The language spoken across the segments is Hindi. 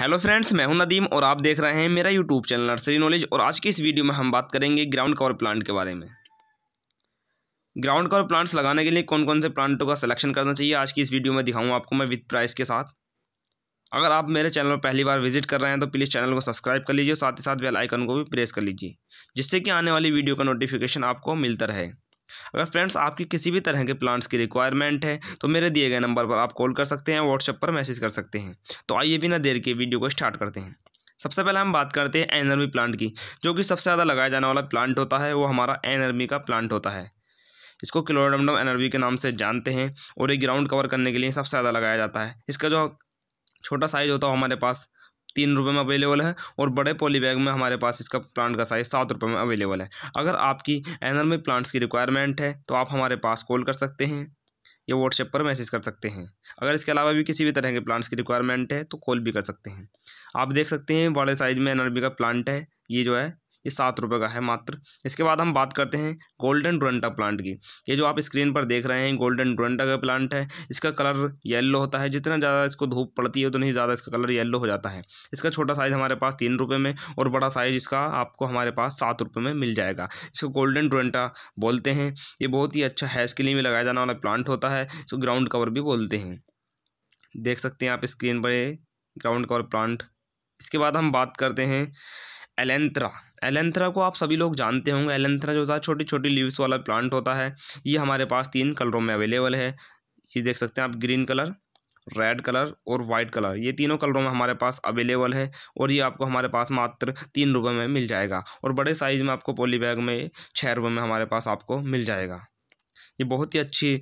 हेलो फ्रेंड्स मैं हूं नदीम और आप देख रहे हैं मेरा यूट्यूब चैनल नर्सरी नॉलेज और आज की इस वीडियो में हम बात करेंगे ग्राउंड कवर प्लांट के बारे में ग्राउंड कवर प्लांट्स लगाने के लिए कौन कौन से प्लांटों का सिलेक्शन करना चाहिए आज की इस वीडियो में दिखाऊंगा आपको मैं विद प्राइस के साथ अगर आप मेरे चैनल पर पहली बार विजिट कर रहे हैं तो प्लीज़ चैनल को सब्सक्राइब कर लीजिए और साथ ही साथ बेल आइकन को भी प्रेस कर लीजिए जिससे कि आने वाली वीडियो का नोटिफिकेशन आपको मिलता रहे अगर फ्रेंड्स आपकी किसी भी तरह के प्लांट्स की रिक्वायरमेंट है तो मेरे दिए गए नंबर पर आप कॉल कर सकते हैं व्हाट्सएप पर मैसेज कर सकते हैं तो आइए बिना देर के वीडियो को स्टार्ट करते हैं सबसे पहले हम बात करते हैं एनर्मी प्लांट की जो कि सबसे ज़्यादा लगाया जाने वाला प्लांट होता है वो हमारा एनर्मी का प्लांट होता है इसको क्लोरोडमडम एनर्मी के नाम से जानते हैं और ये ग्राउंड कवर करने के लिए सबसे ज़्यादा लगाया जाता है इसका जो छोटा साइज़ होता है हमारे पास तीन रुपये में अवेलेबल है और बड़े पॉली बैग में हमारे पास इसका प्लांट का साइज़ सात रुपये में अवेलेबल है अगर आपकी एनल में प्लांट्स की रिक्वायरमेंट है तो आप हमारे पास कॉल कर सकते हैं या व्हाट्सएप पर मैसेज कर सकते हैं अगर इसके अलावा भी किसी भी तरह के प्लांट्स की रिक्वायरमेंट है तो कॉल भी कर सकते हैं आप देख सकते हैं बड़े साइज़ में एनआरबी का प्लांट है ये जो है ये सात रुपये का है मात्र इसके बाद हम बात करते हैं गोल्डन डोरेंटा प्लांट की ये जो आप स्क्रीन पर देख रहे हैं गोल्डन डोरेंटा का प्लांट है इसका कलर येल्लो होता है जितना ज़्यादा इसको धूप पड़ती है उतनी ही ज़्यादा इसका कलर येल्लो हो जाता है इसका छोटा साइज़ हमारे पास तीन रुपये में और बड़ा साइज़ इसका आपको हमारे पास सात रुपये में मिल जाएगा इसको गोल्डन डोरेंटा बोलते हैं ये बहुत ही अच्छा हैस के लिए में लगाया जाने वाला प्लांट होता है इसको ग्राउंड कवर भी बोलते हैं देख सकते हैं आप स्क्रीन पर ग्राउंड कवर प्लांट इसके बाद हम बात करते हैं एलेंथ्रा एलेंथ्रा को आप सभी लोग जानते होंगे एलेंथ्रा जो था छोटी छोटी लीव्स वाला प्लांट होता है ये हमारे पास तीन कलरों में अवेलेबल है ये देख सकते हैं आप ग्रीन कलर रेड कलर और वाइट कलर ये तीनों कलरों में हमारे पास अवेलेबल है और ये आपको हमारे पास मात्र तीन रुपये में मिल जाएगा और बड़े साइज़ में आपको पॉली बैग में छः रुपये में हमारे पास आपको मिल जाएगा ये बहुत ही अच्छी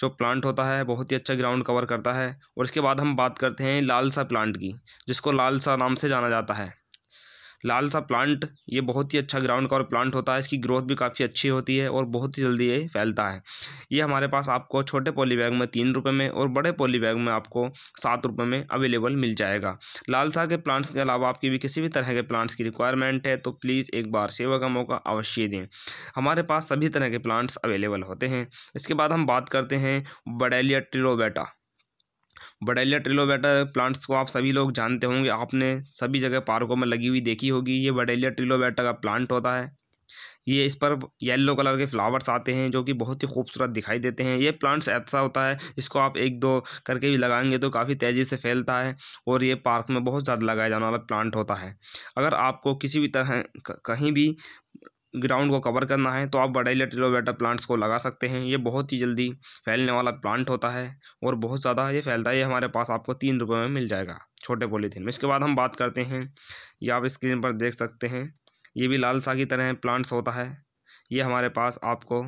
जो प्लांट होता है बहुत ही अच्छा ग्राउंड कवर करता है और इसके बाद हम बात करते हैं लालसा प्लांट की जिसको लालसा नाम से जाना जाता है लाल सा प्लांट ये बहुत ही अच्छा ग्राउंड कवर प्लांट होता है इसकी ग्रोथ भी काफ़ी अच्छी होती है और बहुत ही जल्दी ये फैलता है ये हमारे पास आपको छोटे पॉली बैग में तीन रुपये में और बड़े पॉली बैग में आपको सात रुपये में अवेलेबल मिल जाएगा लाल सा के प्लांट्स के अलावा आपकी भी किसी भी तरह के प्लांट्स की रिक्वायरमेंट है तो प्लीज़ एक बार सेवा का मौका अवश्य दें हमारे पास सभी तरह के प्लांट्स अवेलेबल होते हैं इसके बाद हम बात करते हैं बडेलिया ट्रिलोबेटा बडेलिया ट्रिलोबेटा प्लांट्स को आप सभी लोग जानते होंगे आपने सभी जगह पार्कों में लगी हुई देखी होगी ये बडेलिया ट्रिलोबेटा का प्लांट होता है ये इस पर येलो कलर के फ्लावर्स आते हैं जो कि बहुत ही खूबसूरत दिखाई देते हैं ये प्लांट्स ऐसा होता है इसको आप एक दो करके भी लगाएंगे तो काफ़ी तेज़ी से फैलता है और ये पार्क में बहुत ज़्यादा लगाया जाने वाला प्लांट होता है अगर आपको किसी भी तरह कहीं भी ग्राउंड को कवर करना है तो आप बडाइला टिलोबेटा प्लांट्स को लगा सकते हैं ये बहुत ही जल्दी फैलने वाला प्लांट होता है और बहुत ज़्यादा ये फैलता है ये हमारे पास आपको तीन रुपये में मिल जाएगा छोटे पॉलीथीन में इसके बाद हम बात करते हैं ये आप स्क्रीन पर देख सकते हैं ये भी लालसा की तरह प्लांट्स होता है ये हमारे पास आपको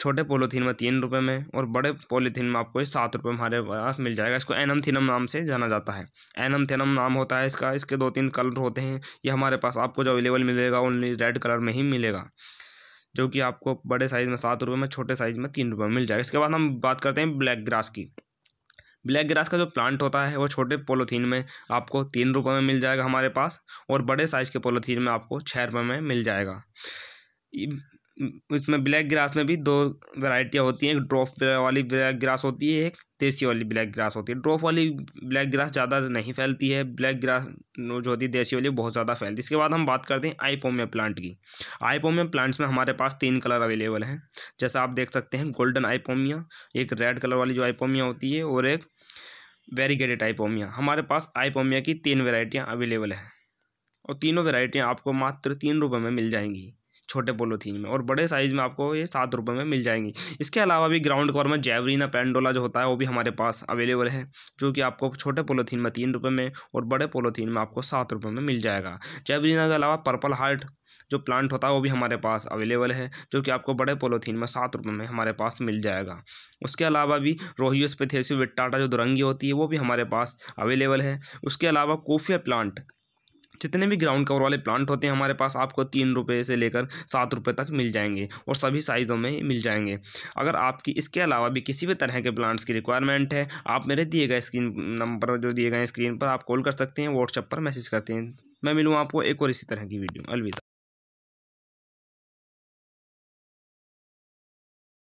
छोटे पोलोथीन में तीन रुपये में और बड़े पोलीथीन में आपको सात रुपये में हमारे पास मिल जाएगा इसको एनम थीनम नाम से जाना जाता है एनम थीनम नाम होता है इसका इसके दो तीन कलर होते हैं ये हमारे पास आपको जो अवेलेबल मिलेगा ओनली रेड कलर में ही मिलेगा जो कि आपको बड़े साइज़ में सात रुपये में छोटे साइज़ में तीन रुपये में मिल जाएगा इसके बाद हम बात करते हैं ब्लैक ग्रास की ब्लैक ग्रास का जो प्लांट होता है वो छोटे पोलोथीन में आपको तीन रुपये में मिल जाएगा हमारे पास और बड़े साइज़ के पोलोथीन में आपको छः रुपये में मिल जाएगा उसमें ब्लैक ग्रास में भी दो वैरायटियाँ होती हैं एक ड्रॉफ वाली ब्लैक ग्रास होती है एक देसी वाली ब्लैक ग्रास होती है ड्रॉफ वाली ब्लैक ग्रास ज़्यादा नहीं फैलती है ब्लैक ग्रास जो होती है देसी वाली बहुत ज़्यादा फैलती है इसके बाद हम बात करते हैं आईपोमिया प्लांट की आईपोमिया प्लांट्स में हमारे पास तीन कलर अवेलेबल हैं जैसा आप देख सकते हैं गोल्डन आईपोमिया एक रेड कलर वाली जो आईपोमिया होती है और एक वेरीगेटेड आईपोमिया हमारे पास आईपोमिया की तीन वेराइटियाँ अवेलेबल हैं और तीनों वेराइटियाँ आपको मात्र तीन रुपये में मिल जाएंगी छोटे पोलोथीन में और बड़े साइज़ में आपको ये सात रुपये में मिल जाएंगी इसके अलावा भी ग्राउंड कवर में जैवरीना पेंडोला जो होता है वो भी हमारे पास अवेलेबल है जो कि आपको छोटे पोलोथीन में तीन रुपये में और बड़े पोलोथीन में आपको सात रुपये में मिल जाएगा जैवरीना के अलावा पर्पल हार्ट जो प्लांट होता है वो भी हमारे पास अवेलेबल है जो कि आपको बड़े पोलोथीन में सात रुपये में हमारे पास मिल जाएगा उसके अलावा भी रोहियोस्पेथेसियो विट्टाटा जो दुरंगी होती है वो भी हमारे पास अवेलेबल है उसके अलावा कोफिया प्लांट जितने भी ग्राउंड कवर वाले प्लांट होते हैं हमारे पास आपको तीन रुपये से लेकर सात रुपये तक मिल जाएंगे और सभी साइज़ों में मिल जाएंगे अगर आपकी इसके अलावा भी किसी भी तरह के प्लांट्स की रिक्वायरमेंट है आप मेरे दिए गए स्क्रीन नंबर जो दिए गए स्क्रीन पर आप कॉल कर सकते हैं व्हाट्सएप पर मैसेज करते हैं मैं मिलूँ आपको एक और इसी तरह की वीडियो अलविदा